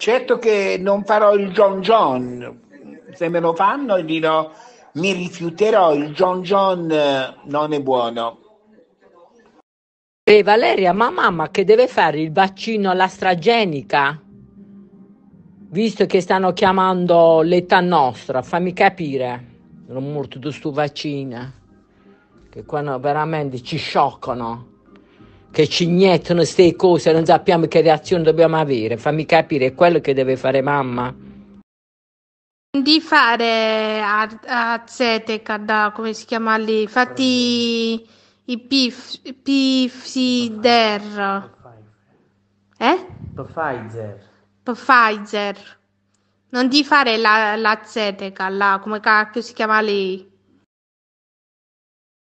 Certo che non farò il John John, se me lo fanno dirò mi rifiuterò, il John John eh, non è buono. E eh, Valeria, ma mamma che deve fare il vaccino all'astragenica? Visto che stanno chiamando l'età nostra, fammi capire, l'ho morto di questo vaccino, che quando veramente ci scioccano che ci iniettano queste cose, non sappiamo che reazione dobbiamo avere. Fammi capire, è quello che deve fare mamma? Di fare a, a Zeteca, da, come si chiama lì? Fatti i pif, Eh? Pfizer. Pfizer. Non di fare la, la Zeteca, la, come cacchio si chiama lì?